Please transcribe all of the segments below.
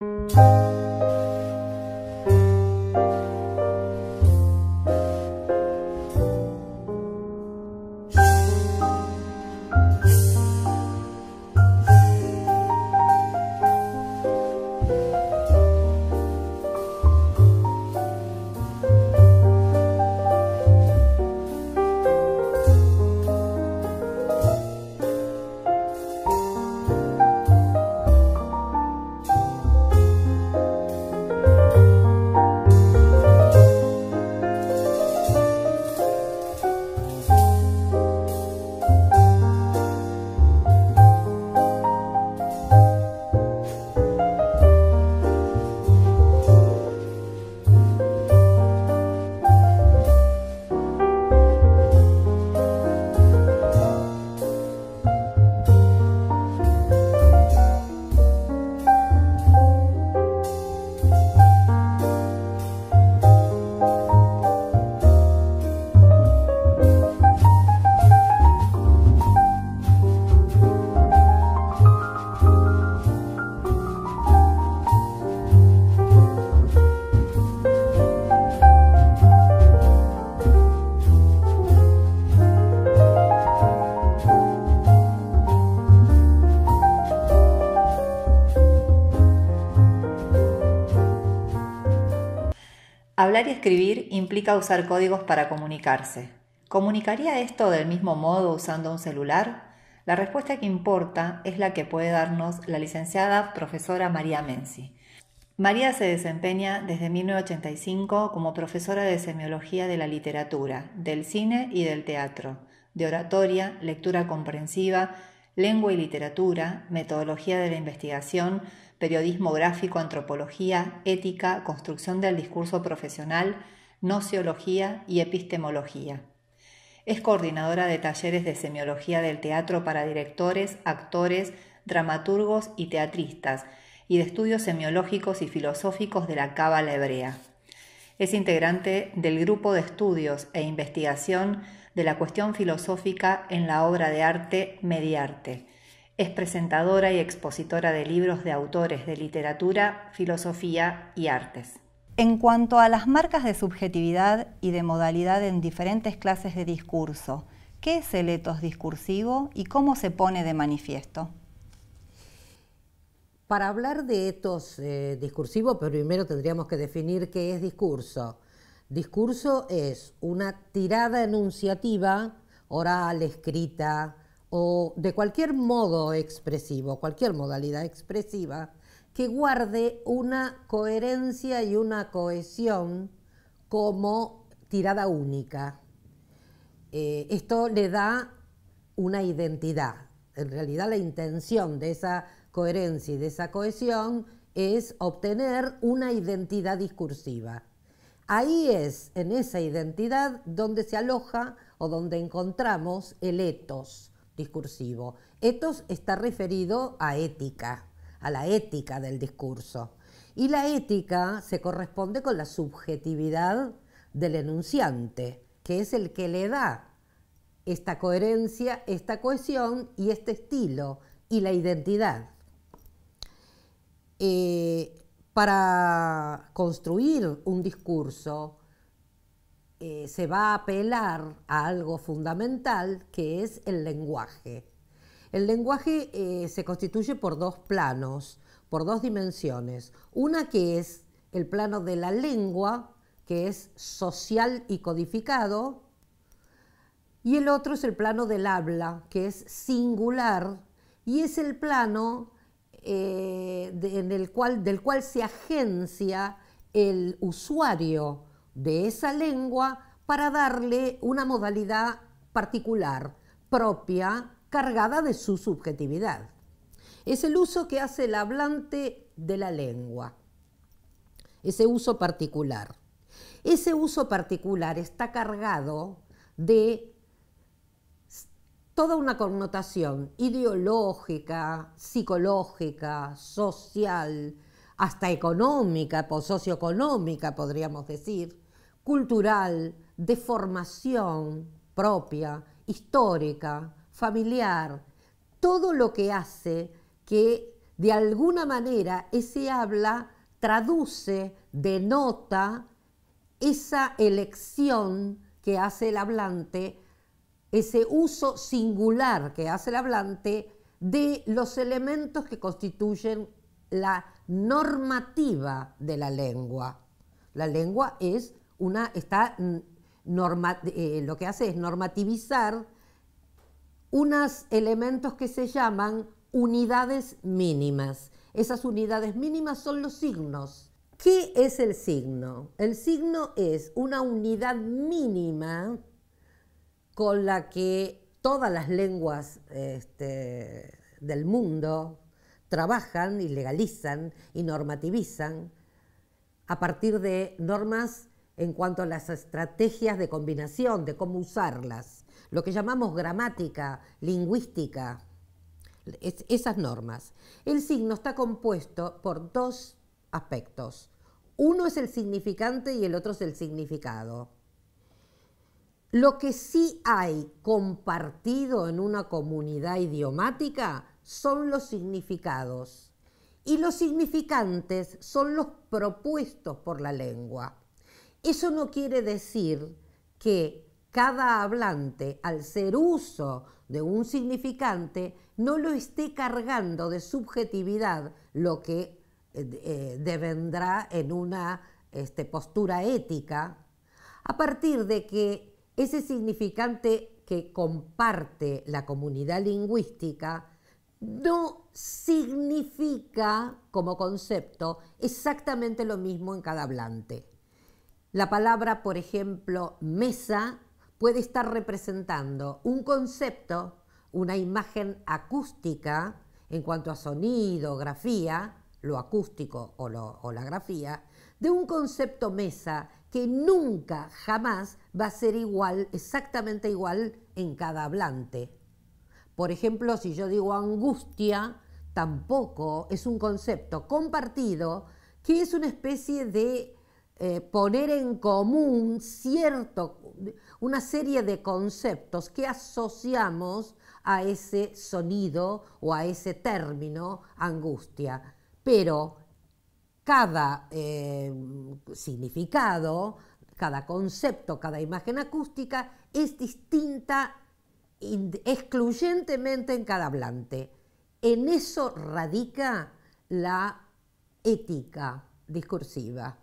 嗯。Hablar y escribir implica usar códigos para comunicarse. ¿Comunicaría esto del mismo modo usando un celular? La respuesta que importa es la que puede darnos la licenciada profesora María Menzi. María se desempeña desde 1985 como profesora de semiología de la literatura, del cine y del teatro, de oratoria, lectura comprensiva, lengua y literatura, metodología de la investigación, periodismo gráfico, antropología, ética, construcción del discurso profesional, nociología y epistemología. Es coordinadora de talleres de semiología del teatro para directores, actores, dramaturgos y teatristas, y de estudios semiológicos y filosóficos de la cábala hebrea. Es integrante del grupo de estudios e investigación de la cuestión filosófica en la obra de arte Mediarte, es presentadora y expositora de libros de autores de literatura, filosofía y artes. En cuanto a las marcas de subjetividad y de modalidad en diferentes clases de discurso, ¿qué es el etos discursivo y cómo se pone de manifiesto? Para hablar de etos eh, discursivo, pues primero tendríamos que definir qué es discurso. Discurso es una tirada enunciativa, oral, escrita, o de cualquier modo expresivo, cualquier modalidad expresiva, que guarde una coherencia y una cohesión como tirada única. Eh, esto le da una identidad. En realidad la intención de esa coherencia y de esa cohesión es obtener una identidad discursiva. Ahí es, en esa identidad, donde se aloja o donde encontramos el etos, discursivo. Etos está referido a ética, a la ética del discurso. Y la ética se corresponde con la subjetividad del enunciante, que es el que le da esta coherencia, esta cohesión y este estilo y la identidad. Eh, para construir un discurso eh, se va a apelar a algo fundamental que es el lenguaje. El lenguaje eh, se constituye por dos planos, por dos dimensiones. Una que es el plano de la lengua, que es social y codificado, y el otro es el plano del habla, que es singular, y es el plano eh, en del cual se agencia el usuario de esa lengua para darle una modalidad particular, propia, cargada de su subjetividad. Es el uso que hace el hablante de la lengua, ese uso particular. Ese uso particular está cargado de toda una connotación ideológica, psicológica, social, hasta económica, socioeconómica, podríamos decir, cultural, de formación propia, histórica, familiar, todo lo que hace que de alguna manera ese habla traduce, denota esa elección que hace el hablante, ese uso singular que hace el hablante de los elementos que constituyen la normativa de la lengua. La lengua es una, está eh, lo que hace es normativizar unos elementos que se llaman unidades mínimas. Esas unidades mínimas son los signos. ¿Qué es el signo? El signo es una unidad mínima con la que todas las lenguas este, del mundo trabajan y legalizan y normativizan a partir de normas en cuanto a las estrategias de combinación, de cómo usarlas, lo que llamamos gramática, lingüística, esas normas. El signo está compuesto por dos aspectos. Uno es el significante y el otro es el significado. Lo que sí hay compartido en una comunidad idiomática son los significados y los significantes son los propuestos por la lengua. Eso no quiere decir que cada hablante, al ser uso de un significante, no lo esté cargando de subjetividad, lo que eh, eh en una este, postura ética, a partir de que ese significante que comparte la comunidad lingüística no significa como concepto exactamente lo mismo en cada hablante. La palabra, por ejemplo, mesa puede estar representando un concepto, una imagen acústica en cuanto a sonido, grafía, lo acústico o, o la grafía, de un concepto mesa que nunca, jamás va a ser igual, exactamente igual en cada hablante. Por ejemplo, si yo digo angustia, tampoco es un concepto compartido que es una especie de eh, poner en común cierto, una serie de conceptos que asociamos a ese sonido o a ese término angustia. Pero cada eh, significado, cada concepto, cada imagen acústica es distinta excluyentemente en cada hablante. En eso radica la ética discursiva.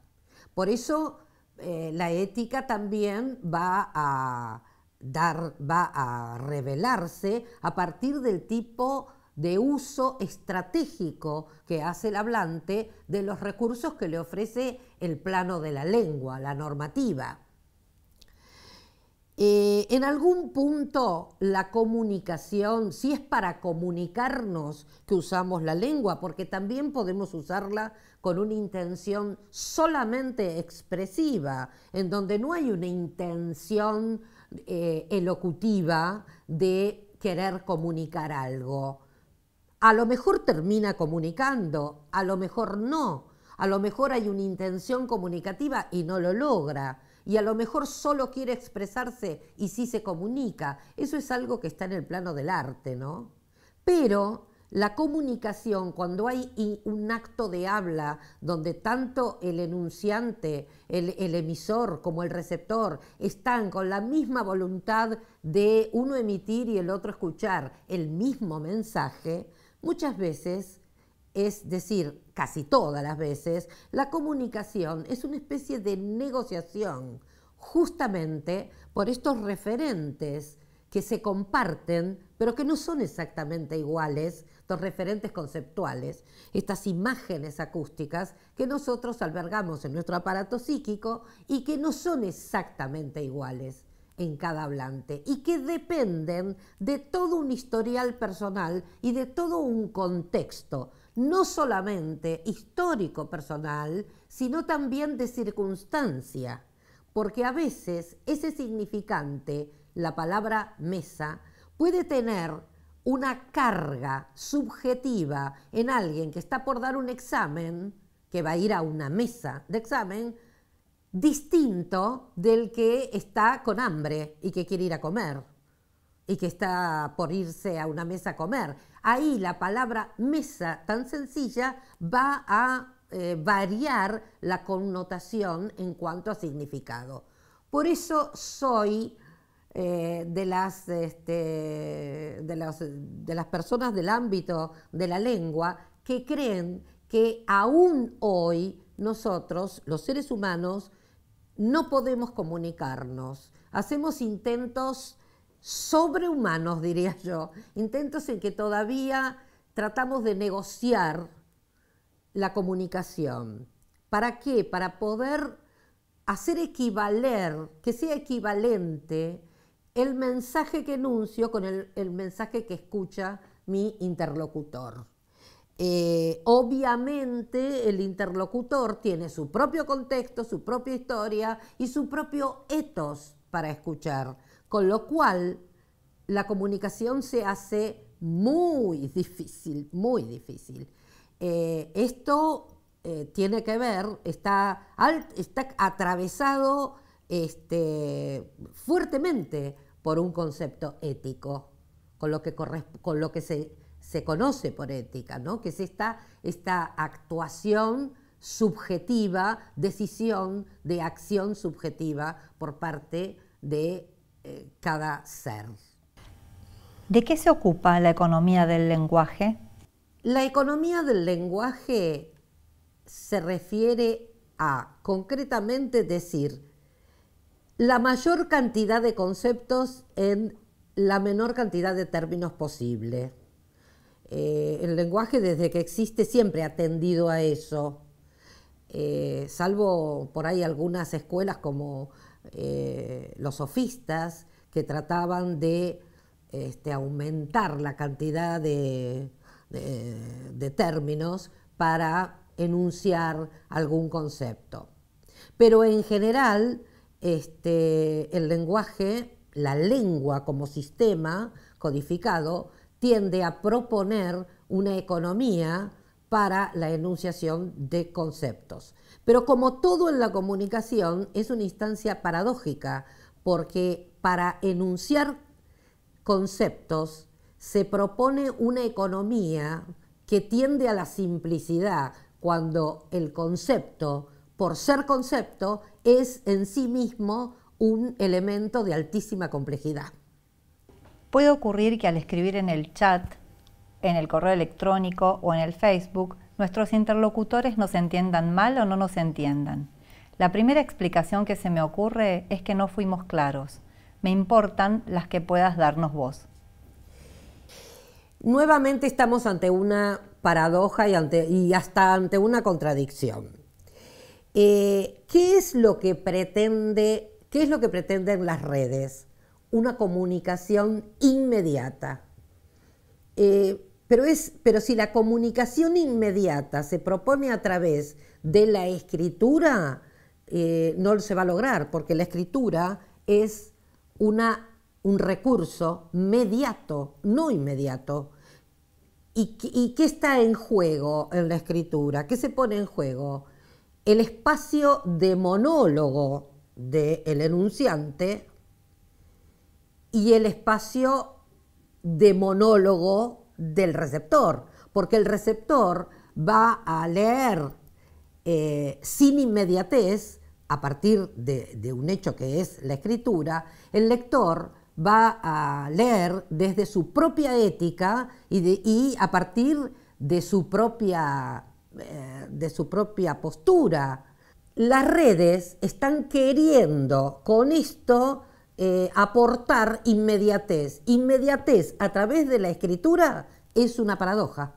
Por eso eh, la ética también va a, dar, va a revelarse a partir del tipo de uso estratégico que hace el hablante de los recursos que le ofrece el plano de la lengua, la normativa. Eh, en algún punto la comunicación, si es para comunicarnos que usamos la lengua, porque también podemos usarla con una intención solamente expresiva, en donde no hay una intención eh, elocutiva de querer comunicar algo. A lo mejor termina comunicando, a lo mejor no, a lo mejor hay una intención comunicativa y no lo logra, y a lo mejor solo quiere expresarse y sí se comunica. Eso es algo que está en el plano del arte, ¿no? Pero la comunicación, cuando hay un acto de habla donde tanto el enunciante, el, emisor como el receptor están con la misma voluntad de uno emitir y el otro escuchar el mismo mensaje, muchas veces, es decir, casi todas las veces, la comunicación es una especie de negociación justamente por estos referentes que se comparten, pero que no son exactamente iguales estos referentes conceptuales, estas imágenes acústicas que nosotros albergamos en nuestro aparato psíquico y que no son exactamente iguales en cada hablante y que dependen de todo un historial personal y de todo un contexto, no solamente histórico personal, sino también de circunstancia, porque a veces ese significante, la palabra mesa, puede tener una carga subjetiva en alguien que está por dar un examen, que va a ir a una mesa de examen, distinto del que está con hambre y que quiere ir a comer y que está por irse a una mesa a comer. Ahí la palabra mesa tan sencilla va a eh, variar la connotación en cuanto a significado. Por eso soy eh, de, las, este, de, las, de las personas del ámbito de la lengua que creen que aún hoy nosotros, los seres humanos, no podemos comunicarnos. Hacemos intentos sobrehumanos, diría yo, intentos en que todavía tratamos de negociar la comunicación. ¿Para qué? Para poder hacer equivaler, que sea equivalente el mensaje que enuncio con el, mensaje que escucha mi interlocutor. Eh, obviamente el interlocutor tiene su propio contexto, su propia historia y su propio etos para escuchar, con lo cual la comunicación se hace muy difícil, muy difícil. Eh, esto eh, tiene que ver, está, está atravesado este, fuertemente por un concepto ético, con lo que, con lo que se, conoce por ética, ¿no? que es esta, esta actuación subjetiva, decisión de acción subjetiva por parte de eh, cada ser. ¿De qué se ocupa la economía del lenguaje? La economía del lenguaje se refiere a concretamente decir la mayor cantidad de conceptos en la menor cantidad de términos posible. Eh, el lenguaje desde que existe siempre ha tendido a eso, eh, salvo por ahí algunas escuelas como eh, los sofistas que trataban de este, aumentar la cantidad de, de términos para enunciar algún concepto. Pero en general, este, el lenguaje, la lengua como sistema codificado, tiende a proponer una economía para la enunciación de conceptos. Pero como todo en la comunicación, es una instancia paradójica, porque para enunciar conceptos se propone una economía que tiende a la simplicidad, cuando el concepto, por ser concepto, es en sí mismo un elemento de altísima complejidad. Puede ocurrir que al escribir en el chat, en el correo electrónico o en el Facebook, nuestros interlocutores nos entiendan mal o no nos entiendan. La primera explicación que se me ocurre es que no fuimos claros. Me importan las que puedas darnos vos. Nuevamente estamos ante una paradoja y, y hasta ante una contradicción. Eh, ¿Qué es lo que pretende, qué es lo que pretenden las redes? Una comunicación inmediata. Eh, pero, si la comunicación inmediata se propone a través de la escritura, eh, no se va a lograr, porque la escritura es un recurso mediato, no inmediato. ¿Y qué está en juego en la escritura? ¿Qué se pone en juego? el espacio de monólogo del enunciante y el espacio de monólogo del receptor, porque el receptor va a leer eh, sin inmediatez, a partir de, un hecho que es la escritura, el lector va a leer desde su propia ética y a partir de su propia eh, de su propia postura. Las redes están queriendo con esto eh, aportar inmediatez. Inmediatez a través de la escritura es una paradoja,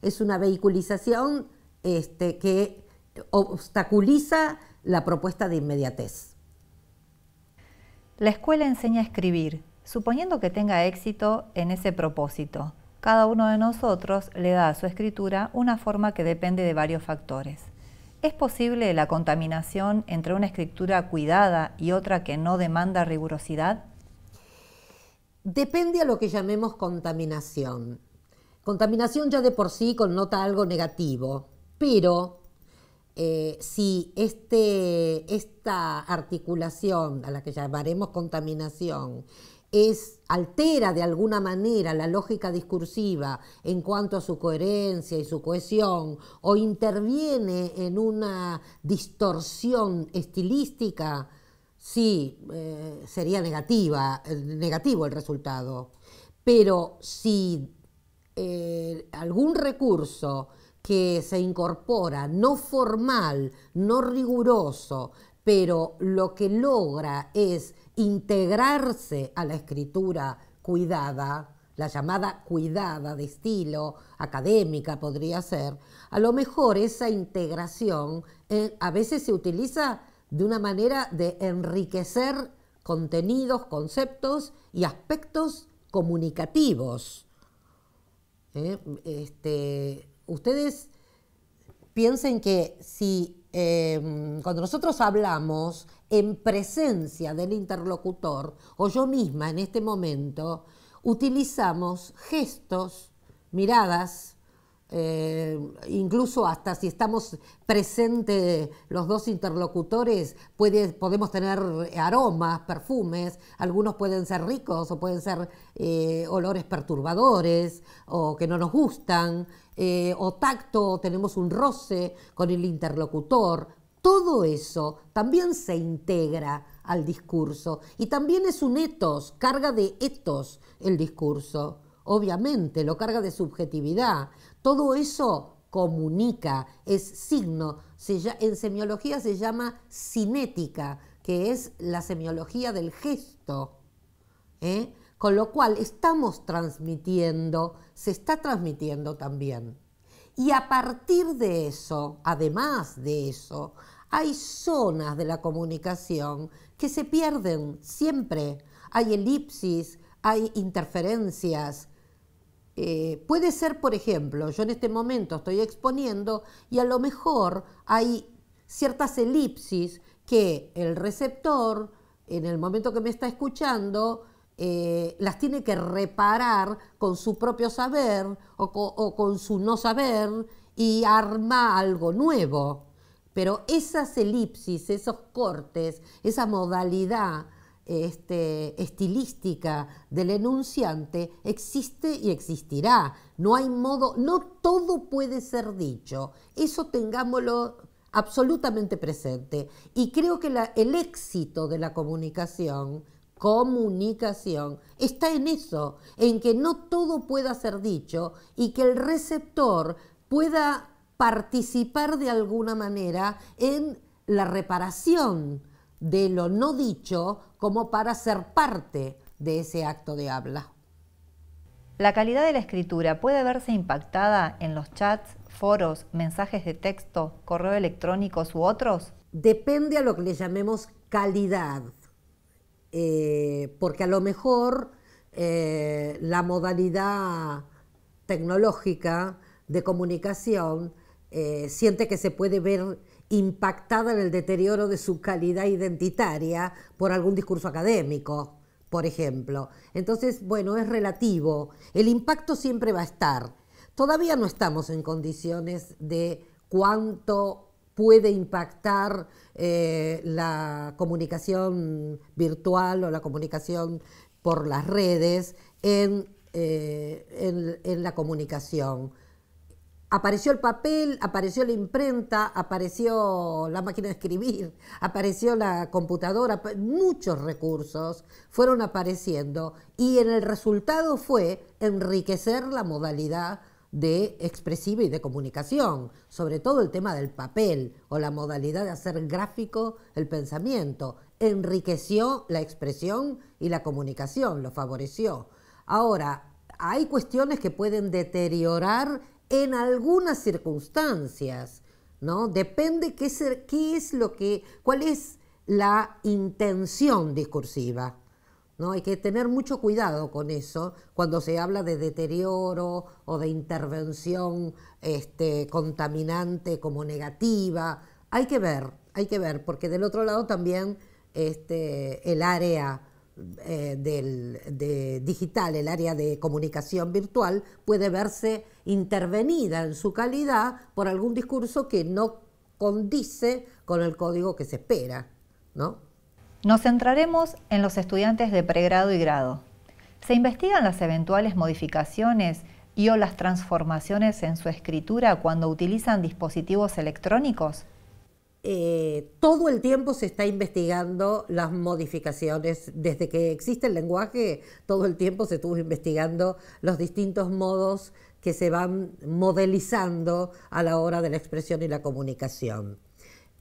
es una vehiculización este, que obstaculiza la propuesta de inmediatez. La escuela enseña a escribir, suponiendo que tenga éxito en ese propósito. Cada uno de nosotros le da a su escritura una forma que depende de varios factores. ¿Es posible la contaminación entre una escritura cuidada y otra que no demanda rigurosidad? Depende a lo que llamemos contaminación. Contaminación ya de por sí connota algo negativo, pero eh, si este, esta articulación, a la que llamaremos contaminación, es, altera de alguna manera la lógica discursiva en cuanto a su coherencia y su cohesión, o interviene en una distorsión estilística, sí, eh, sería negativa, negativo el resultado. Pero si eh, algún recurso que se incorpora, no formal, no riguroso, pero lo que logra es integrarse a la escritura cuidada, la llamada cuidada de estilo, académica podría ser, a lo mejor esa integración eh, a veces se utiliza de una manera de enriquecer contenidos, conceptos y aspectos comunicativos. Eh, este, ustedes piensen que si em, cuando nosotros hablamos en presencia del interlocutor o yo misma en este momento, utilizamos gestos, miradas, eh, incluso hasta si estamos presentes los dos interlocutores, podemos tener aromas, perfumes, algunos pueden ser ricos o pueden ser eh, olores perturbadores o que no nos gustan, eh, o tacto, tenemos un roce con el interlocutor, todo eso también se integra al discurso y también es un etos, carga de etos el discurso. Obviamente, lo carga de subjetividad. Todo eso comunica, es signo. en semiología se llama cinética, que es la semiología del gesto. ¿eh? Con lo cual estamos transmitiendo, se está transmitiendo también. Y a partir de eso, además de eso, hay zonas de la comunicación que se pierden siempre. Hay elipsis, hay interferencias. Eh, puede ser, por ejemplo, yo en este momento estoy exponiendo y a lo mejor hay ciertas elipsis que el receptor, en el momento que me está escuchando, eh, las tiene que reparar con su propio saber o con, su no saber y arma algo nuevo. Pero esas elipsis, esos cortes, esa modalidad este, estilística del enunciante existe y existirá. No hay modo, no todo puede ser dicho. Eso tengámoslo absolutamente presente. Y creo que el éxito de la comunicación comunicación está en eso, en que no todo pueda ser dicho y que el receptor pueda participar de alguna manera en la reparación de lo no dicho como para ser parte de ese acto de habla. La calidad de la escritura puede verse impactada en los chats, foros, mensajes de texto, correo electrónicos u otros. Depende a lo que le llamemos calidad. Eh, porque a lo mejor eh, la modalidad tecnológica de comunicación eh, siente que se puede ver impactada en el deterioro de su calidad identitaria por algún discurso académico, por ejemplo. Entonces, bueno, es relativo. El impacto siempre va a estar. Todavía no estamos en condiciones de cuánto puede impactar eh, la comunicación virtual o la comunicación por las redes eh, en, la comunicación. Apareció el papel, apareció la imprenta, apareció la máquina de escribir, apareció la computadora, muchos recursos fueron apareciendo y en el resultado fue enriquecer la modalidad de expresiva y de comunicación, sobre todo el tema del papel o la modalidad de hacer gráfico el pensamiento, enriqueció la expresión y la comunicación, lo favoreció. Ahora, hay cuestiones que pueden deteriorar en algunas circunstancias, ¿no? Depende qué, ser, qué es lo que, cuál es la intención discursiva. ¿no? Hay que tener mucho cuidado con eso cuando se habla de deterioro o de intervención este, contaminante como negativa. Hay que ver, hay que ver, porque del otro lado también este, el área eh, digital, el área de comunicación virtual, puede verse intervenida en su calidad por algún discurso que no condice con el código que se espera, ¿no? Nos centraremos en los estudiantes de pregrado y grado. Se investigan las eventuales modificaciones y o las transformaciones en su escritura cuando utilizan dispositivos electrónicos. Eh, todo el tiempo se está investigando las modificaciones. Desde que existe el lenguaje, todo el tiempo se estuvo investigando los distintos modos que se van modelizando a la hora de la expresión y la comunicación.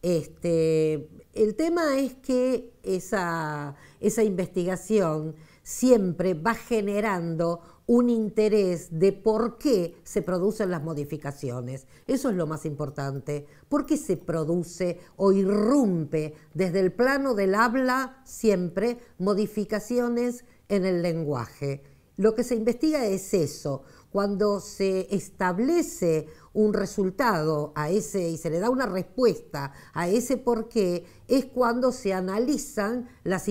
Este, el tema es que esa, esa investigación siempre va generando un interés de por qué se producen las modificaciones. Eso es lo más importante. ¿Por qué se produce o irrumpe desde el plano del habla siempre modificaciones en el lenguaje? Lo que se investiga es eso, cuando se establece un resultado a ese y se le da una respuesta a ese por qué, es cuando se analizan las,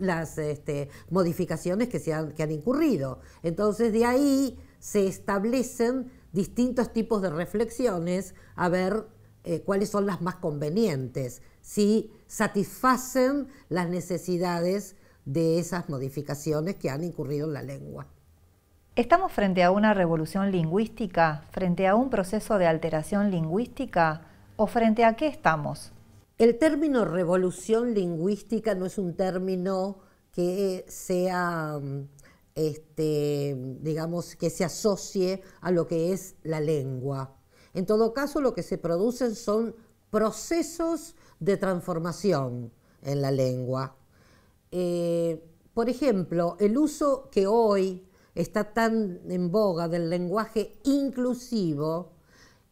las este, modificaciones que, se han, que han incurrido. Entonces de ahí se establecen distintos tipos de reflexiones a ver eh, cuáles son las más convenientes, si satisfacen las necesidades de esas modificaciones que han incurrido en la lengua. ¿Estamos frente a una revolución lingüística, frente a un proceso de alteración lingüística o frente a qué estamos? El término revolución lingüística no es un término que sea, mm, este, digamos, que se asocie a lo que es la lengua. En todo caso, lo que se producen son procesos de transformación en la lengua. Eh, por ejemplo, el uso que hoy está tan en boga del lenguaje inclusivo,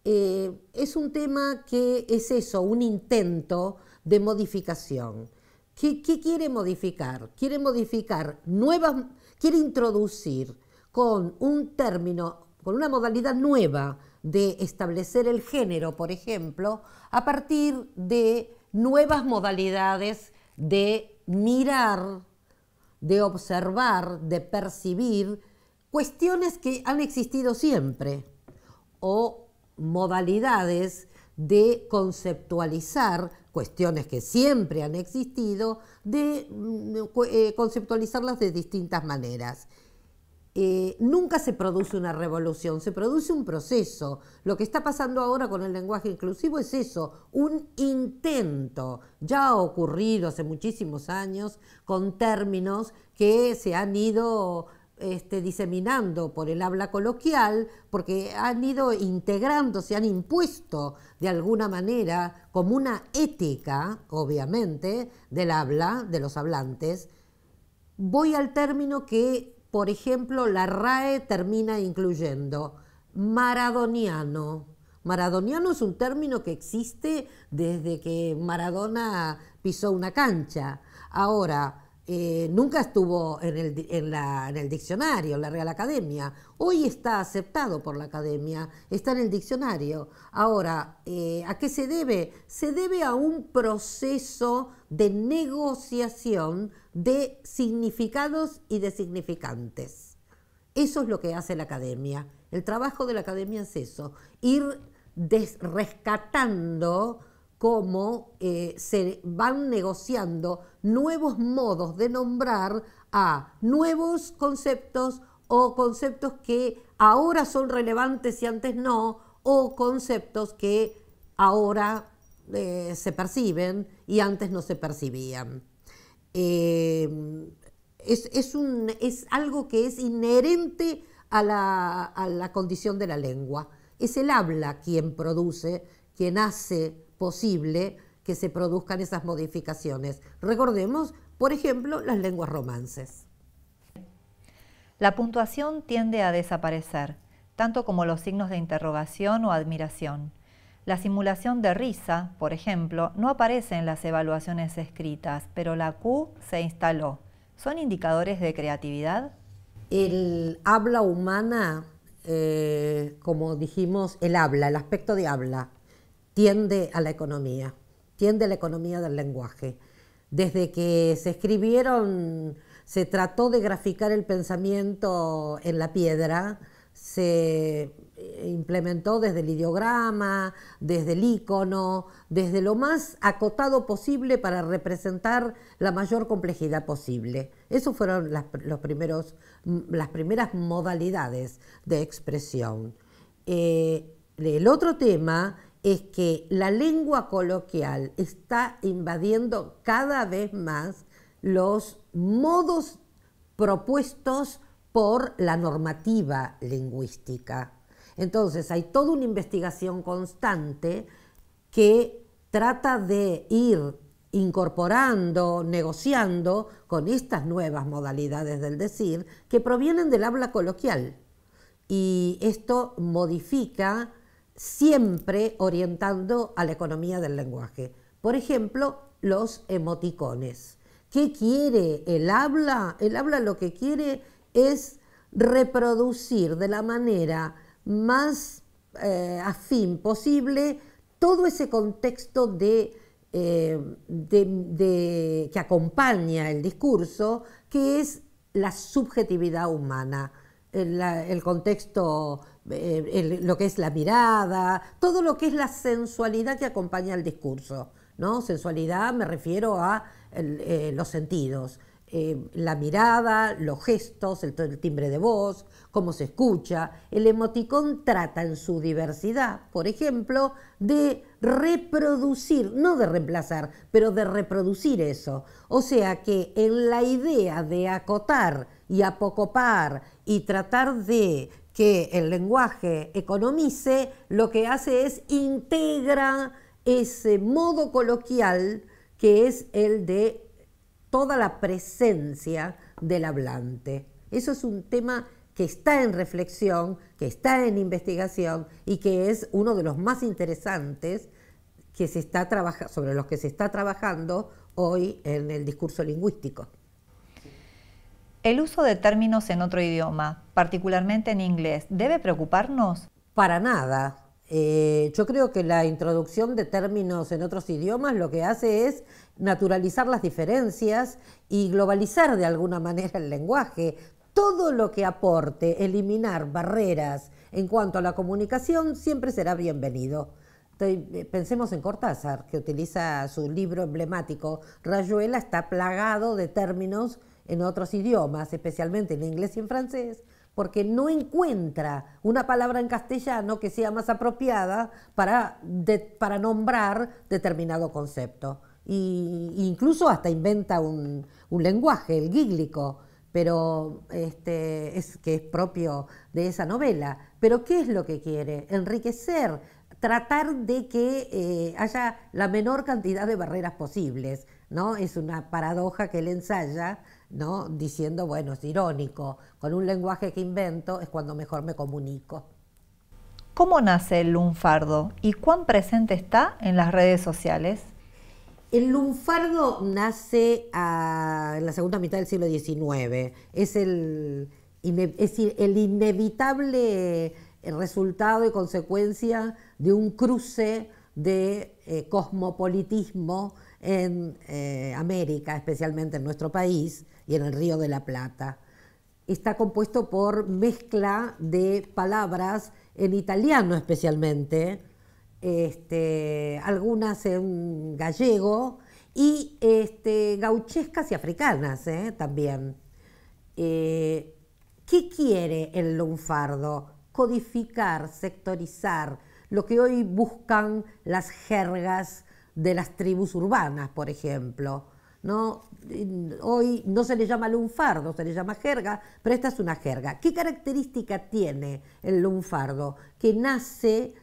eh, es un tema que es eso, un intento de modificación. ¿Qué, quiere modificar? Quiere modificar nuevas, quiere introducir con un término, con una modalidad nueva de establecer el género, por ejemplo, a partir de nuevas modalidades de mirar, de observar, de percibir cuestiones que han existido siempre o modalidades de conceptualizar cuestiones que siempre han existido, de mm, eh, conceptualizarlas de distintas maneras. Eh, nunca se produce una revolución, se produce un proceso. Lo que está pasando ahora con el lenguaje inclusivo es eso, un intento ya ha ocurrido hace muchísimos años con términos que se han ido este, diseminando por el habla coloquial, porque han ido integrando, se han impuesto de alguna manera como una ética, obviamente, del habla, de los hablantes, voy al término que, por ejemplo, la RAE termina incluyendo, maradoniano. Maradoniano es un término que existe desde que Maradona pisó una cancha. Ahora, eh, nunca estuvo en el, diccionario, en la Real Academia. Hoy está aceptado por la Academia, está en el diccionario. Ahora, eh, ¿a qué se debe? Se debe a un proceso de negociación de significados y de significantes. Eso es lo que hace la Academia. El trabajo de la Academia es eso, ir rescatando cómo eh, se van negociando nuevos modos de nombrar a nuevos conceptos o conceptos que ahora son relevantes y antes no, o conceptos que ahora eh, se perciben y antes no se percibían. Eh, es, un, es, algo que es inherente a la, a la condición de la lengua. Es el habla quien produce, quien hace posible que se produzcan esas modificaciones. Recordemos, por ejemplo, las lenguas romances. La puntuación tiende a desaparecer, tanto como los signos de interrogación o admiración. La simulación de risa, por ejemplo, no aparece en las evaluaciones escritas, pero la Q se instaló. ¿Son indicadores de creatividad? El habla humana, eh, como dijimos, el habla, el aspecto de habla, tiende a la economía, tiende a la economía del lenguaje. Desde que se escribieron, se trató de graficar el pensamiento en la piedra, se eh, implementó desde el ideograma, desde el icono, desde lo más acotado posible para representar la mayor complejidad posible. Esos fueron las, los primeros, las primeras modalidades de expresión. Eh, el otro tema es que la lengua coloquial está invadiendo cada vez más los modos propuestos por la normativa lingüística. Entonces hay toda una investigación constante que trata de ir incorporando, negociando con estas nuevas modalidades del decir que provienen del habla coloquial. Y esto modifica siempre orientando a la economía del lenguaje. Por ejemplo, los emoticones. ¿Qué quiere el habla? El habla lo que quiere es reproducir de la manera más eh, afín posible todo ese contexto eh, de, que acompaña el discurso, que es la subjetividad humana, el contexto eh, lo que es la mirada, todo lo que es la sensualidad que acompaña al discurso. ¿no? Sensualidad me refiero a eh, los sentidos, eh, la mirada, los gestos, el, el, timbre de voz, cómo se escucha. El emoticón trata en su diversidad, por ejemplo, de reproducir, no de reemplazar, pero de reproducir eso. O sea que en la idea de acotar y apocopar y tratar de que el lenguaje economice lo que hace es integra ese modo coloquial que es el de toda la presencia del hablante. Eso es un tema que está en reflexión, que está en investigación y que es uno de los más interesantes que se está sobre los que se está trabajando hoy en el discurso lingüístico. ¿El uso de términos en otro idioma, particularmente en inglés, debe preocuparnos? Para nada. Eh, yo creo que la introducción de términos en otros idiomas lo que hace es naturalizar las diferencias y globalizar de alguna manera el lenguaje. Todo lo que aporte eliminar barreras en cuanto a la comunicación siempre será bienvenido. Eh, pensemos en Cortázar, que utiliza su libro emblemático. Rayuela está plagado de términos en otros idiomas, especialmente en inglés y en francés, porque no encuentra una palabra en castellano que sea más apropiada para, para nombrar determinado concepto. incluso hasta inventa un, lenguaje, el gíglico, pero este, es, que es propio de esa novela. Pero ¿qué es lo que quiere? Enriquecer, tratar de que eh, haya la menor cantidad de barreras posibles. ¿no? Es una paradoja que él ensaya diciendo, bueno, es irónico, con un lenguaje que invento es cuando mejor me comunico. ¿Cómo nace el lunfardo y cuán presente está en las redes sociales? El lunfardo nace ah, en la segunda mitad del siglo XIX. Es el, el inevitable resultado y consecuencia de un cruce de eh, cosmopolitismo en eh, América, especialmente en nuestro país, en el Río de la Plata. Está compuesto por mezcla de palabras en italiano especialmente, este, algunas en gallego y este, gauchescas y africanas ¿eh? también. Eh, ¿Qué quiere el lunfardo? Codificar, sectorizar, lo que hoy buscan las jergas de las tribus urbanas, por ejemplo. No, hoy no se le llama lunfardo, se le llama jerga, pero esta es una jerga. ¿Qué característica tiene el lunfardo? Que nace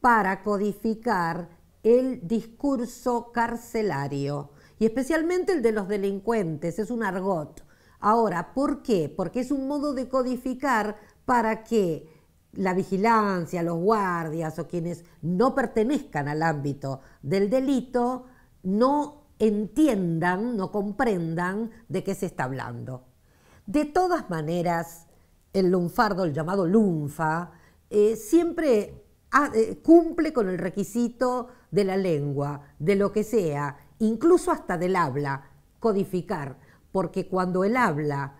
para codificar el discurso carcelario y especialmente el de los delincuentes, es un argot. Ahora, ¿por qué? Porque es un modo de codificar para que la vigilancia, los guardias o quienes no pertenezcan al ámbito del delito no entiendan, no comprendan de qué se está hablando. De todas maneras, el lunfardo, el llamado lunfa, eh, siempre ah, eh, cumple con el requisito de la lengua, de lo que sea, incluso hasta del habla, codificar, porque cuando el habla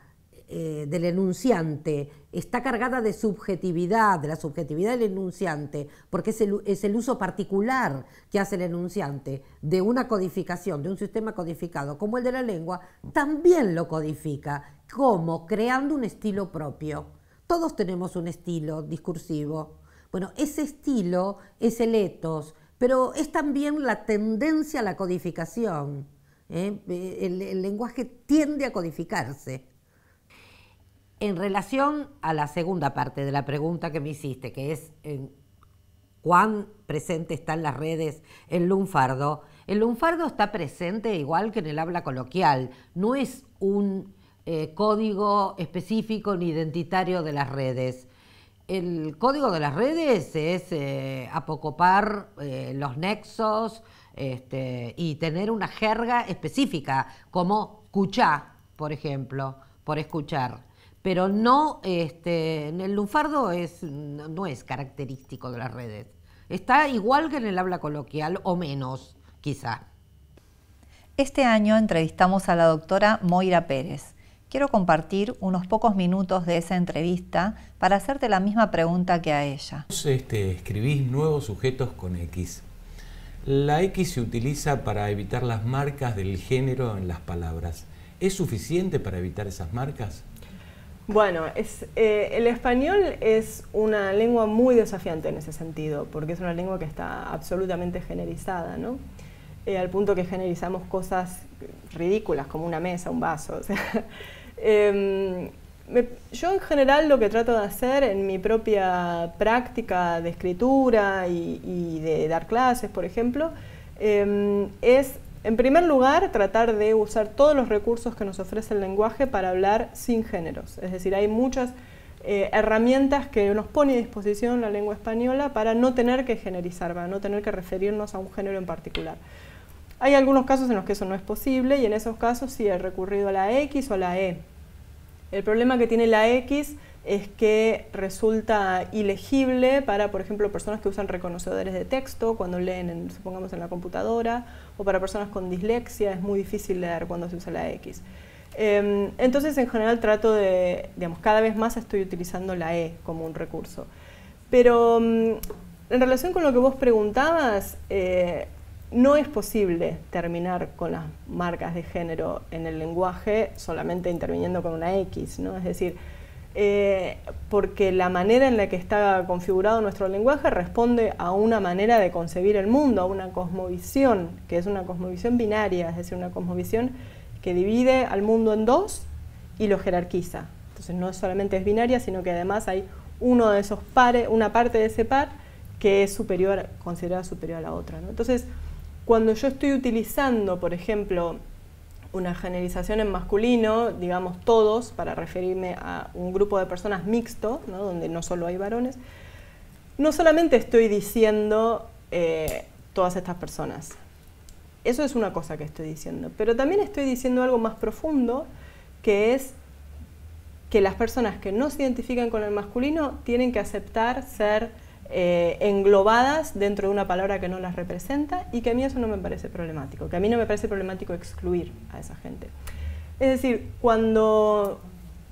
eh, del enunciante está cargada de subjetividad, de la subjetividad del enunciante, porque es el, uso particular que hace el enunciante de una codificación, de un sistema codificado como el de la lengua, también lo codifica, como creando un estilo propio. Todos tenemos un estilo discursivo. Bueno, ese estilo es el etos, pero es también la tendencia a la codificación. ¿eh? Eh, el lenguaje tiende a codificarse. En relación a la segunda parte de la pregunta que me hiciste, que es en eh, cuán presente están las redes en lunfardo, el lunfardo está presente igual que en el habla coloquial, no es un eh, código específico ni identitario de las redes. El código de las redes es eh, apocopar los nexos este, y tener una jerga específica, como cuchá, por ejemplo, por escuchar pero no, este, el lunfardo no es característico de las redes. Está igual que en el habla coloquial o menos, quizá. Este año entrevistamos a la doctora Moira Pérez. Quiero compartir unos pocos minutos de esa entrevista para hacerte la misma pregunta que a ella. Este, escribís nuevos sujetos con X. La X se utiliza para evitar las marcas del género en las palabras. ¿Es suficiente para evitar esas marcas? Bueno, es, eh, el español es una lengua muy desafiante en ese sentido, porque es una lengua que está absolutamente generalizada, ¿no? Eh, al punto que generalizamos cosas ridículas como una mesa, un vaso. Em, yo en general lo que trato de hacer en mi propia práctica de escritura y, y de dar clases, por ejemplo, em, es en primer lugar, tratar de usar todos los recursos que nos ofrece el lenguaje para hablar sin géneros. Es decir, hay muchas eh, herramientas que nos pone a disposición la lengua española para no tener que generizar, para no tener que referirnos a un género en particular. Hay algunos casos en los que eso no es posible y en esos casos sí he recurrido a la X o a la E. El problema que tiene la X es que resulta ilegible para, por ejemplo, personas que usan reconocedores de texto cuando leen, supongamos, en la computadora, o para personas con dislexia, es muy difícil leer cuando se usa la X. Em, entonces, en general, trato de, digamos, cada vez más estoy utilizando la E como un recurso. Pero em, en relación con lo que vos preguntabas, eh, no es posible terminar con las marcas de género en el lenguaje solamente interviniendo con una X, ¿no? Es decir, eh, porque la manera en la que está configurado nuestro lenguaje responde a una manera de concebir el mundo, a una cosmovisión, que es una cosmovisión binaria, es decir, una cosmovisión que divide al mundo en dos y lo jerarquiza. Entonces no solamente es binaria, sino que además hay uno de esos pares, una parte de ese par que es superior, considerada superior a la otra. Entonces, cuando yo estoy utilizando, por ejemplo, una generalización en masculino, digamos todos, para referirme a un grupo de personas mixto, donde no solo hay varones, no solamente estoy diciendo eh, todas estas personas, eso es una cosa que estoy diciendo, pero también estoy diciendo algo más profundo, que es que las personas que no se identifican con el masculino tienen que aceptar ser eh, englobadas dentro de una palabra que no las representa y que a mí eso no me parece problemático, que a mí no me parece problemático excluir a esa gente. Es decir, cuando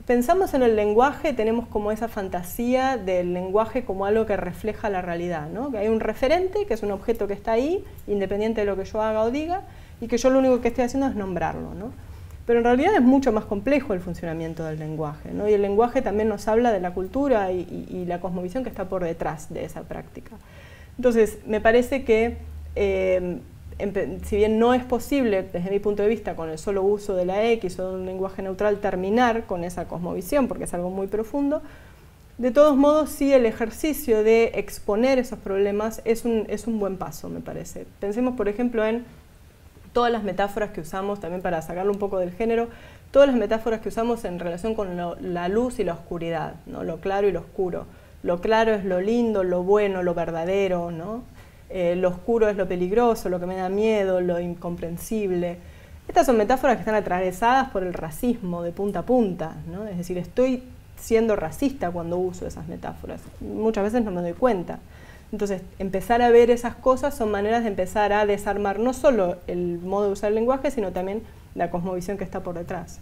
pensamos en el lenguaje tenemos como esa fantasía del lenguaje como algo que refleja la realidad, ¿no? que hay un referente, que es un objeto que está ahí, independiente de lo que yo haga o diga, y que yo lo único que estoy haciendo es nombrarlo. Pero en realidad es mucho más complejo el funcionamiento del lenguaje, ¿no? y el lenguaje también nos habla de la cultura y, la cosmovisión que está por detrás de esa práctica. Entonces, me parece que, em, si bien no es posible, desde mi punto de vista, con el solo uso de la X o de un lenguaje neutral terminar con esa cosmovisión, porque es algo muy profundo, de todos modos, sí, el ejercicio de exponer esos problemas es un, es un buen paso, me parece. Pensemos, por ejemplo, en todas las metáforas que usamos, también para sacarlo un poco del género, todas las metáforas que usamos en relación con la luz y la oscuridad, ¿no? lo claro y lo oscuro. Lo claro es lo lindo, lo bueno, lo verdadero, ¿no? Eh, lo oscuro es lo peligroso, lo que me da miedo, lo incomprensible. Estas son metáforas que están atravesadas por el racismo de punta a punta, ¿no? es decir, estoy siendo racista cuando uso esas metáforas. Muchas veces no me doy cuenta. Entonces, empezar a ver esas cosas son maneras de empezar a desarmar no solo el modo de usar el lenguaje, sino también la cosmovisión que está por detrás.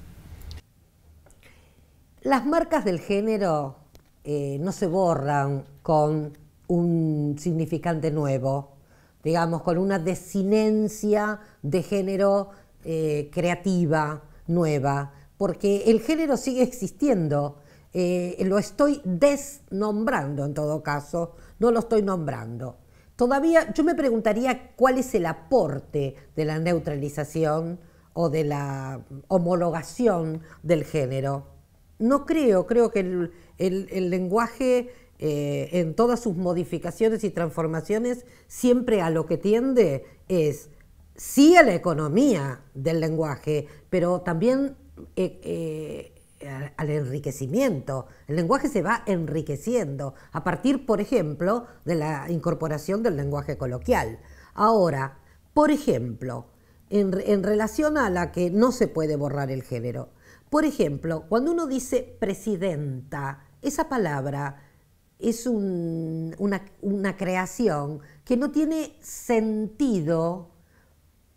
Las marcas del género eh, no se borran con un significante nuevo, digamos, con una desinencia de género eh, creativa nueva, porque el género sigue existiendo. Eh, lo estoy desnombrando en todo caso, no lo estoy nombrando. Todavía yo me preguntaría cuál es el aporte de la neutralización o de la homologación del género. No creo, creo que el, lenguaje eh, en todas sus modificaciones y transformaciones siempre a lo que tiende es sí a la economía del lenguaje, pero también eh, eh, eh, al enriquecimiento. El lenguaje se va enriqueciendo a partir, por ejemplo, de la incorporación del lenguaje coloquial. Ahora, por ejemplo, en, relación a la que no se puede borrar el género, por ejemplo, cuando uno dice presidenta, esa palabra es una, creación que no tiene sentido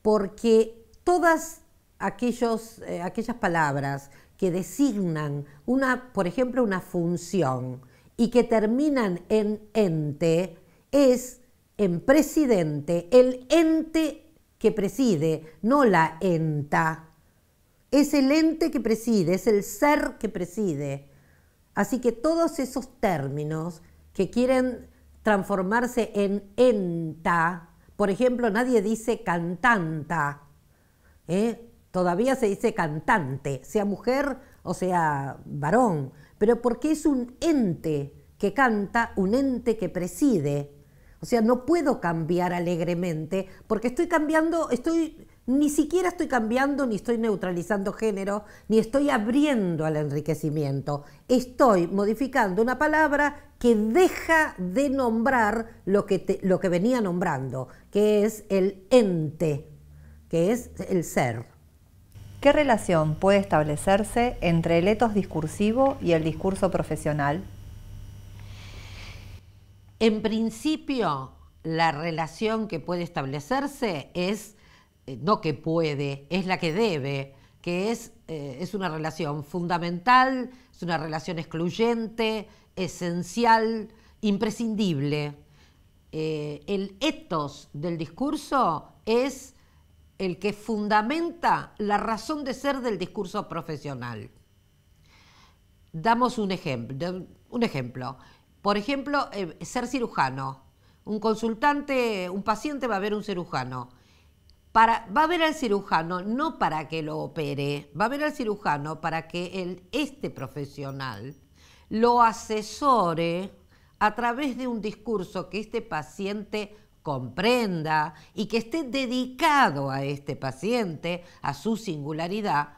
porque todas aquellos, eh, aquellas palabras que designan, una, por ejemplo, una función y que terminan en ente, es en presidente el ente que preside, no la enta. Es el ente que preside, es el ser que preside. Así que todos esos términos que quieren transformarse en enta, por ejemplo, nadie dice cantanta, ¿eh? todavía se dice cantante, sea mujer o sea varón, pero porque es un ente que canta, un ente que preside. O sea, no puedo cambiar alegremente porque estoy cambiando, estoy ni siquiera estoy cambiando, ni estoy neutralizando género, ni estoy abriendo al enriquecimiento. Estoy modificando una palabra que deja de nombrar lo que, lo que venía nombrando, que es el ente, que es el ser. ¿Qué relación puede establecerse entre el etos discursivo y el discurso profesional? En principio, la relación que puede establecerse es, eh, no que puede, es la que debe, que es, eh, es una relación fundamental, es una relación excluyente, esencial, imprescindible. Eh, el etos del discurso es el que fundamenta la razón de ser del discurso profesional. Damos un ejemplo. Un ejemplo. Por ejemplo, eh, ser cirujano. Un consultante, un paciente va a ver un cirujano. Para, va a ver al cirujano no para que lo opere, va a ver al cirujano para que el, este profesional lo asesore a través de un discurso que este paciente comprenda y que esté dedicado a este paciente, a su singularidad,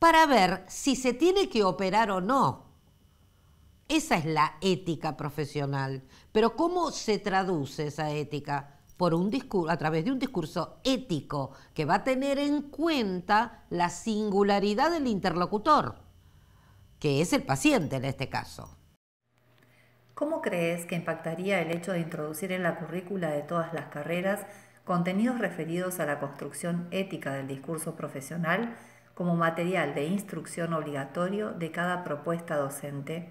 para ver si se tiene que operar o no. Esa es la ética profesional. Pero ¿cómo se traduce esa ética? Por un discurso, a través de un discurso ético que va a tener en cuenta la singularidad del interlocutor, que es el paciente en este caso. ¿Cómo crees que impactaría el hecho de introducir en la currícula de todas las carreras contenidos referidos a la construcción ética del discurso profesional como material de instrucción obligatorio de cada propuesta docente?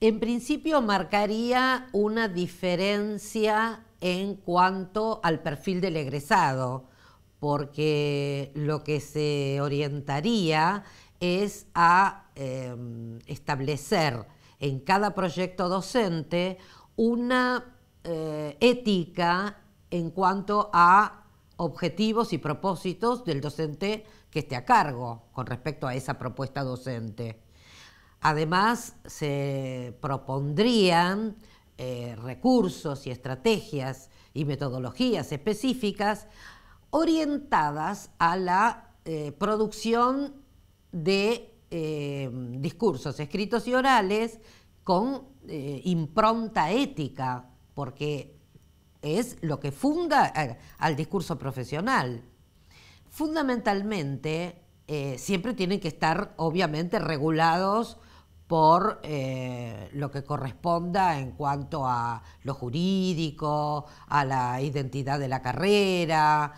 En principio marcaría una diferencia en cuanto al perfil del egresado, porque lo que se orientaría es a em, establecer en cada proyecto docente una eh, ética en cuanto a objetivos y propósitos del docente que esté a cargo con respecto a esa propuesta docente. Además, se propondrían eh, recursos y estrategias y metodologías específicas orientadas a la eh, producción de eh, discursos escritos y orales con eh, impronta ética, porque es lo que funda eh, al, discurso profesional. Fundamentalmente, siempre tienen que estar, obviamente, regulados por lo que corresponda en cuanto a lo jurídico, a la identidad de la carrera,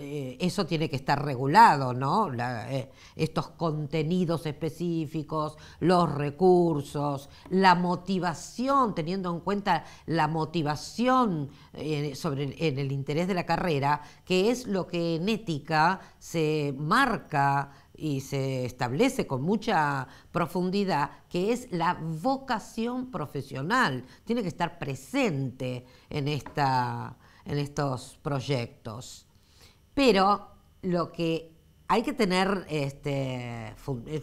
eh, eso tiene que estar regulado, ¿no? Eh, estos contenidos específicos, los recursos, la motivación, teniendo en cuenta la motivación eh, en el interés de la carrera, que es lo que en ética se marca y se establece con mucha profundidad, que es la vocación profesional. Tiene que estar presente en estos proyectos. Pero lo que hay que tener, este,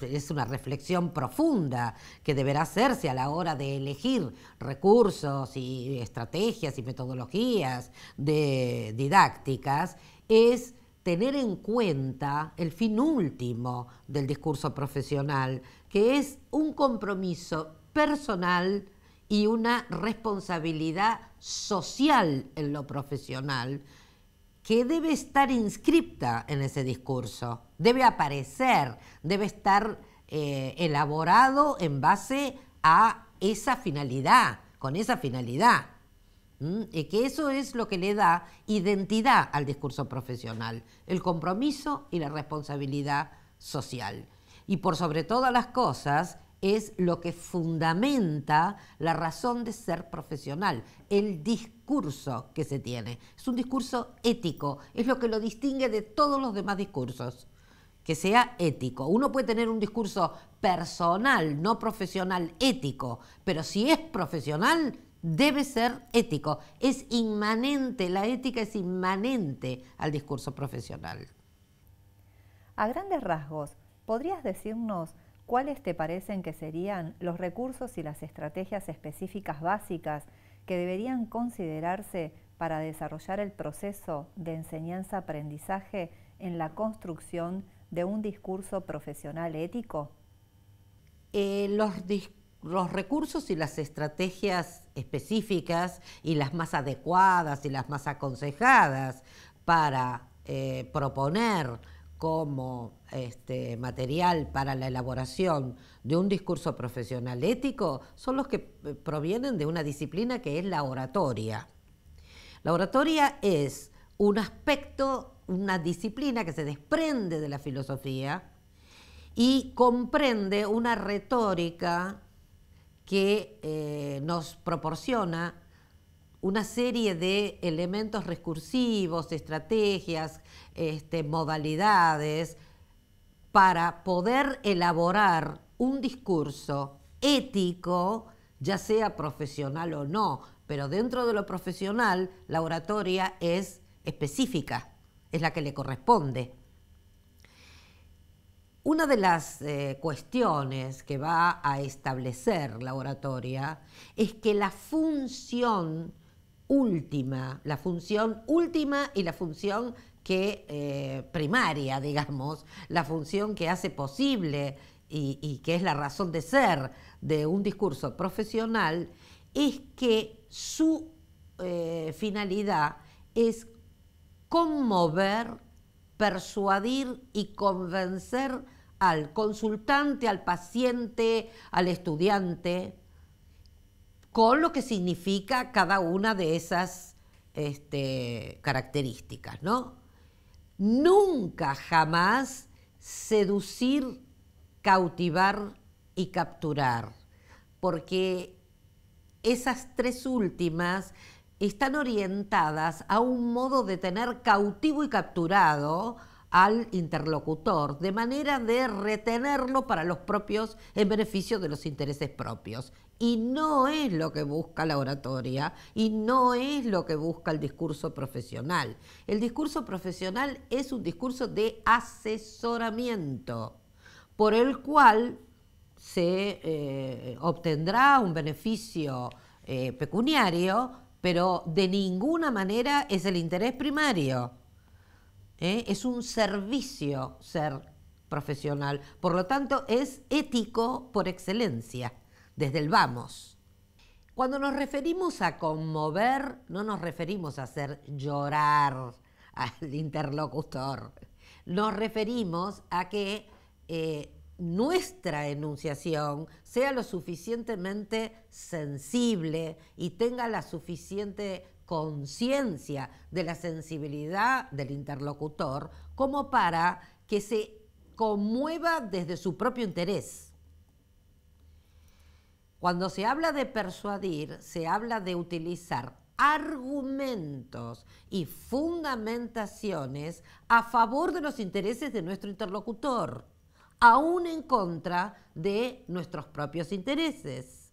es una reflexión profunda que deberá hacerse a la hora de elegir recursos y estrategias y metodologías de didácticas, es tener en cuenta el fin último del discurso profesional, que es un compromiso personal y una responsabilidad social en lo profesional que debe estar inscripta en ese discurso, debe aparecer, debe estar eh, elaborado en base a esa finalidad, con esa finalidad. Y que eso es lo que le da identidad al discurso profesional, el compromiso y la responsabilidad social. Y por sobre todas las cosas, es lo que fundamenta la razón de ser profesional, el discurso que se tiene. Es un discurso ético, es lo que lo distingue de todos los demás discursos, que sea ético. Uno puede tener un discurso personal, no profesional, ético, pero si es profesional, debe ser ético. Es inmanente, la ética es inmanente al discurso profesional. A grandes rasgos, ¿podrías decirnos ¿cuáles te parecen que serían los recursos y las estrategias específicas básicas que deberían considerarse para desarrollar el proceso de enseñanza-aprendizaje en la construcción de un discurso profesional ético? Eh, los, recursos y las estrategias específicas y las más adecuadas y las más aconsejadas para eh, proponer como este, material para la elaboración de un discurso profesional ético son los que eh, provienen de una disciplina que es la oratoria. La oratoria es un aspecto, una disciplina que se desprende de la filosofía y comprende una retórica que eh, nos proporciona una serie de elementos recursivos, estrategias, este, modalidades, para poder elaborar un discurso ético, ya sea profesional o no, pero dentro de lo profesional la oratoria es específica, es la que le corresponde. Una de las eh, cuestiones que va a establecer la oratoria es que la función última, la función última y la función que eh, primaria, digamos, la función que hace posible y, que es la razón de ser de un discurso profesional, es que su eh, finalidad es conmover, persuadir y convencer al consultante, al paciente, al estudiante, con lo que significa cada una de esas este, características, ¿no? Nunca, jamás seducir, cautivar y capturar, porque esas tres últimas están orientadas a un modo de tener cautivo y capturado al interlocutor, de manera de retenerlo para los propios, en beneficio de los intereses propios. Y no es lo que busca la oratoria y no es lo que busca el discurso profesional. El discurso profesional es un discurso de asesoramiento, por el cual se eh, obtendrá un beneficio eh, pecuniario, pero de ninguna manera es el interés primario. ¿eh? es un servicio ser profesional, por lo tanto es ético por excelencia, desde el vamos. Cuando nos referimos a conmover, no nos referimos a hacer llorar al interlocutor, nos referimos a que eh, nuestra enunciación sea lo suficientemente sensible y tenga la suficiente conciencia de la sensibilidad del interlocutor como para que se conmueva desde su propio interés. Cuando se habla de persuadir, se habla de utilizar argumentos y fundamentaciones a favor de los intereses de nuestro interlocutor, aún en contra de nuestros propios intereses.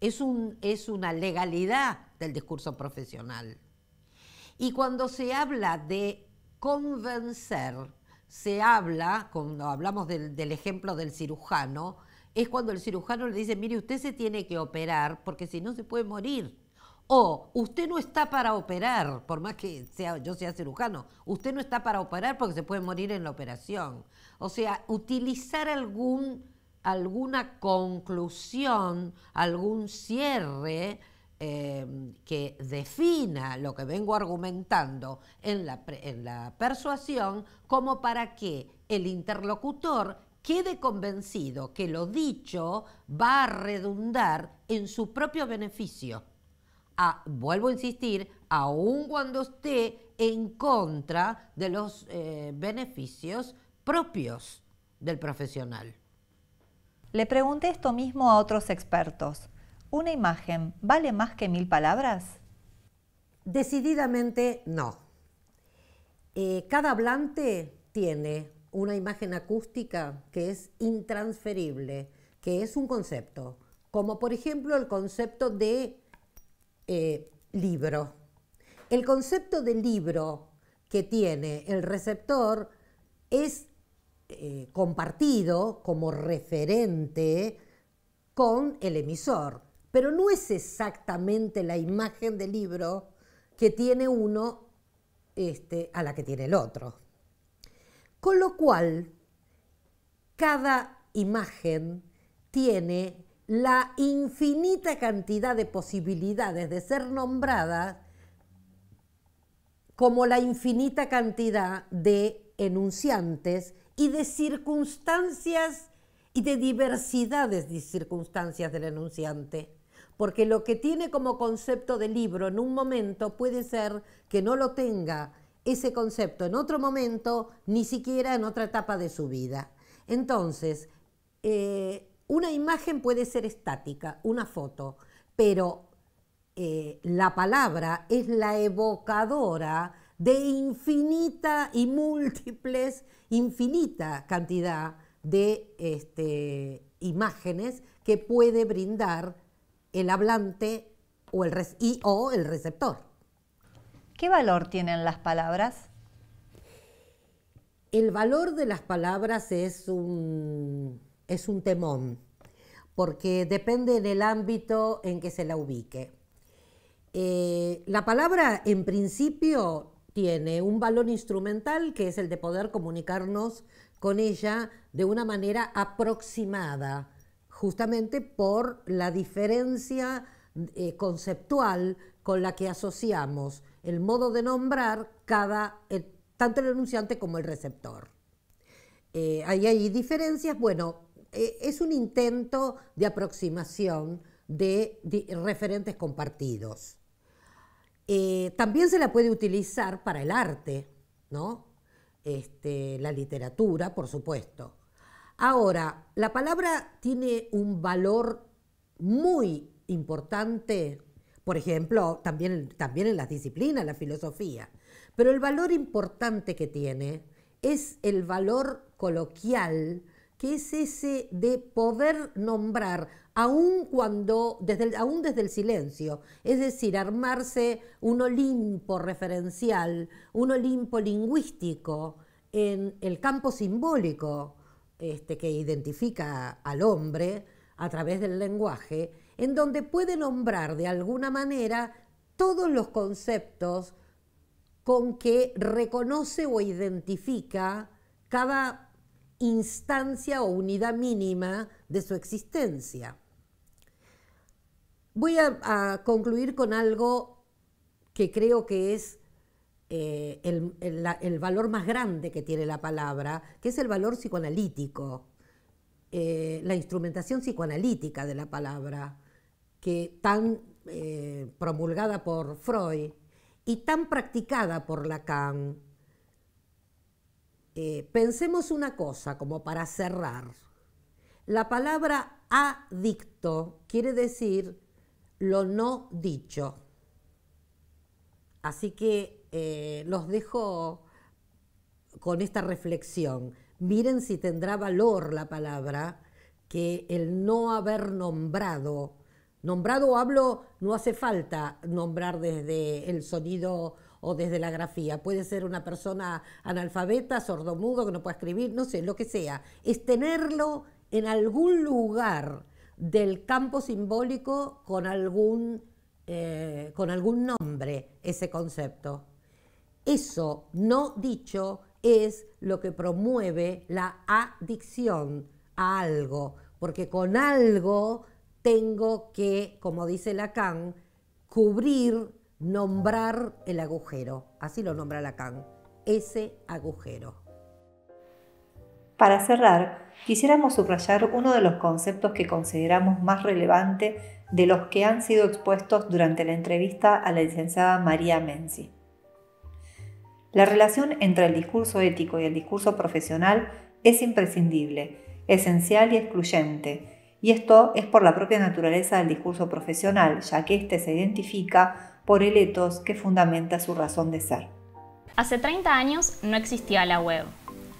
Es, es una legalidad del discurso profesional. Y cuando se habla de convencer, se habla, cuando hablamos del, ejemplo del cirujano, es cuando el cirujano le dice, mire, usted se tiene que operar porque si no se puede morir. O usted no está para operar, por más que sea, yo sea cirujano, usted no está para operar porque se puede morir en la operación. O sea, utilizar algún, alguna conclusión, algún cierre Em, que defina lo que vengo argumentando en la, persuasión como para que el interlocutor quede convencido que lo dicho va a redundar en su propio beneficio. Ah, vuelvo a insistir, aun cuando esté en contra de los eh, beneficios propios del profesional. Le pregunté esto mismo a otros expertos. ¿Una imagen vale más que mil palabras? Decididamente no. Eh, cada hablante tiene una imagen acústica que es intransferible, que es un concepto, como por ejemplo el concepto de eh, libro. El concepto de libro que tiene el receptor es eh, compartido como referente con el emisor pero no es exactamente la imagen del libro que tiene uno este, a la que tiene el otro. Con lo cual, cada imagen tiene la infinita cantidad de posibilidades de ser nombrada como la infinita cantidad de enunciantes y de circunstancias y de diversidades de circunstancias del enunciante porque lo que tiene como concepto de libro en un momento puede ser que no lo tenga ese concepto en otro momento, ni siquiera en otra etapa de su vida. Entonces, eh, una imagen puede ser estática, una foto, pero eh, la palabra es la evocadora de infinita y múltiples, infinita cantidad de este, imágenes que puede brindar el hablante o el, o el receptor. ¿Qué valor tienen las palabras? El valor de las palabras es un, es un temón, porque depende del ámbito en que se la ubique. Eh, la palabra, en principio, tiene un valor instrumental que es el de poder comunicarnos con ella de una manera aproximada, justamente por la diferencia eh, conceptual con la que asociamos el modo de nombrar cada, eh, tanto el enunciante como el receptor. Eh, ahí hay diferencias, bueno, es un intento de aproximación de, referentes compartidos. también se la puede utilizar para el arte, ¿no? Este, la literatura, por supuesto. Ahora, la palabra tiene un valor muy importante, por ejemplo, también, también en las disciplinas, la filosofía, pero el valor importante que tiene es el valor coloquial, que es ese de poder nombrar, aún cuando, desde desde el silencio, es decir, armarse un Olimpo referencial, un Olimpo lingüístico en el campo simbólico, este, que identifica al hombre a través del lenguaje, en donde puede nombrar de alguna manera todos los conceptos con que reconoce o identifica cada instancia o unidad mínima de su existencia. Voy a concluir con algo que creo que es eh, el, valor más grande que tiene la palabra, que es el valor psicoanalítico, eh, la instrumentación psicoanalítica de la palabra, que tan eh, promulgada por Freud y tan practicada por Lacan. pensemos una cosa como para cerrar. La palabra adicto quiere decir lo no dicho. Así que eh, los dejo con esta reflexión. Miren si tendrá valor la palabra que el no haber nombrado, nombrado hablo, no hace falta nombrar desde el sonido o desde la grafía, puede ser una persona analfabeta, sordomudo, que no pueda escribir, no sé, lo que sea, es tenerlo en algún lugar del campo simbólico con eh, con algún nombre, ese concepto. Eso no dicho es lo que promueve la adicción a algo, porque con algo tengo que, como dice Lacan, cubrir, nombrar el agujero. Así lo nombra Lacan, ese agujero. Para cerrar, quisiéramos subrayar uno de los conceptos que consideramos más relevante de los que han sido expuestos durante la entrevista a la licenciada María Menzi. La relación entre el discurso ético y el discurso profesional es imprescindible, esencial y excluyente, y esto es por la propia naturaleza del discurso profesional, ya que este se identifica por el etos que fundamenta su razón de ser. Hace 30 años no existía la web.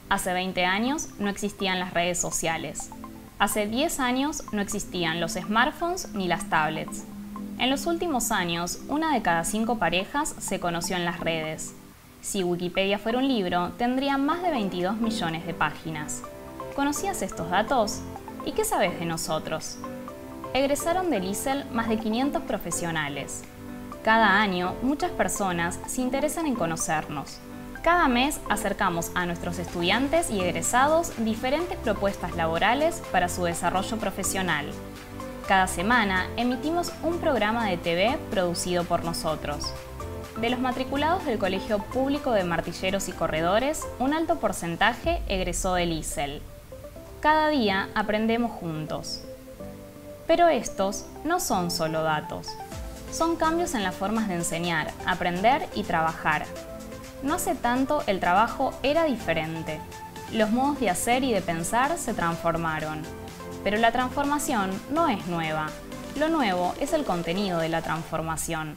Hace 20 años no existían las redes sociales. Hace 10 años no existían los smartphones ni las tablets. En los últimos años, una de cada cinco parejas se conoció en las redes si Wikipedia fuera un libro, tendría más de 22 millones de páginas. ¿Conocías estos datos? ¿Y qué sabes de nosotros? Egresaron de ISEL e más de 500 profesionales. Cada año, muchas personas se interesan en conocernos. Cada mes acercamos a nuestros estudiantes y egresados diferentes propuestas laborales para su desarrollo profesional. Cada semana emitimos un programa de TV producido por nosotros. De los matriculados del Colegio Público de Martilleros y Corredores, un alto porcentaje egresó del ISEL. Cada día aprendemos juntos. Pero estos no son solo datos. Son cambios en las formas de enseñar, aprender y trabajar. No hace tanto el trabajo era diferente. Los modos de hacer y de pensar se transformaron. Pero la transformación no es nueva. Lo nuevo es el contenido de la transformación.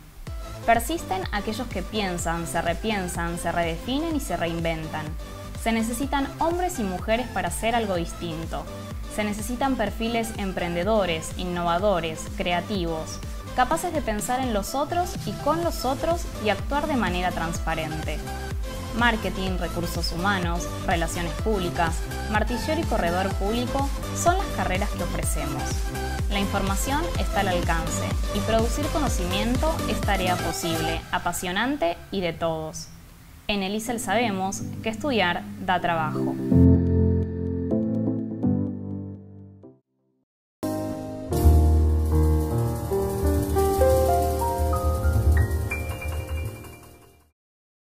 Persisten aquellos que piensan, se repiensan, se redefinen y se reinventan. Se necesitan hombres y mujeres para hacer algo distinto. Se necesitan perfiles emprendedores, innovadores, creativos, capaces de pensar en los otros y con los otros y actuar de manera transparente. Marketing, recursos humanos, relaciones públicas, martillero y corredor público son las carreras que ofrecemos. La información está al alcance y producir conocimiento es tarea posible, apasionante y de todos. En ISEL sabemos que estudiar da trabajo.